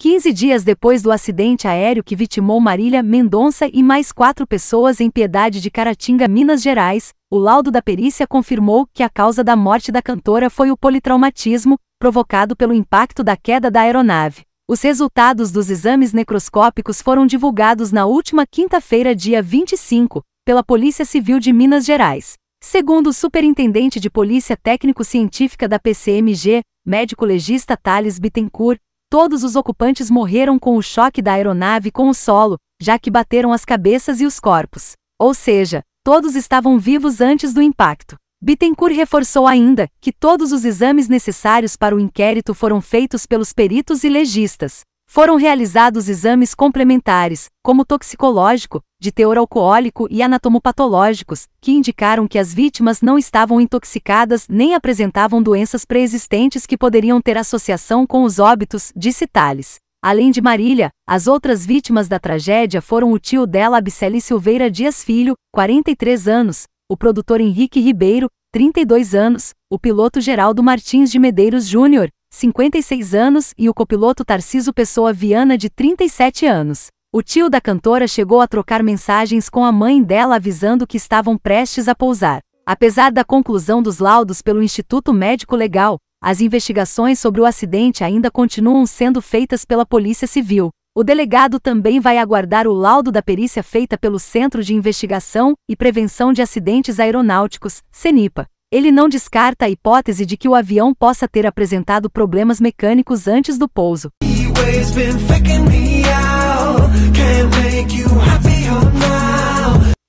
15 dias depois do acidente aéreo que vitimou Marília Mendonça e mais quatro pessoas em Piedade de Caratinga, Minas Gerais, o laudo da perícia confirmou que a causa da morte da cantora foi o politraumatismo, provocado pelo impacto da queda da aeronave. Os resultados dos exames necroscópicos foram divulgados na última quinta-feira, dia 25, pela Polícia Civil de Minas Gerais. Segundo o superintendente de Polícia Técnico-Científica da PCMG, médico legista Thales Bittencourt, Todos os ocupantes morreram com o choque da aeronave com o solo, já que bateram as cabeças e os corpos. Ou seja, todos estavam vivos antes do impacto. Bittencourt reforçou ainda que todos os exames necessários para o inquérito foram feitos pelos peritos e legistas. Foram realizados exames complementares, como toxicológico, de teor alcoólico e anatomopatológicos, que indicaram que as vítimas não estavam intoxicadas nem apresentavam doenças preexistentes que poderiam ter associação com os óbitos, disse Tales. Além de Marília, as outras vítimas da tragédia foram o tio dela Abiceli Silveira Dias Filho, 43 anos, o produtor Henrique Ribeiro, 32 anos, o piloto Geraldo Martins de Medeiros Júnior, 56 anos, e o copiloto Tarciso Pessoa Viana, de 37 anos. O tio da cantora chegou a trocar mensagens com a mãe dela avisando que estavam prestes a pousar. Apesar da conclusão dos laudos pelo Instituto Médico Legal, as investigações sobre o acidente ainda continuam sendo feitas pela Polícia Civil. O delegado também vai aguardar o laudo da perícia feita pelo Centro de Investigação e Prevenção de Acidentes Aeronáuticos, CENIPA. Ele não descarta a hipótese de que o avião possa ter apresentado problemas mecânicos antes do pouso.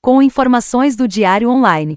Com informações do Diário Online.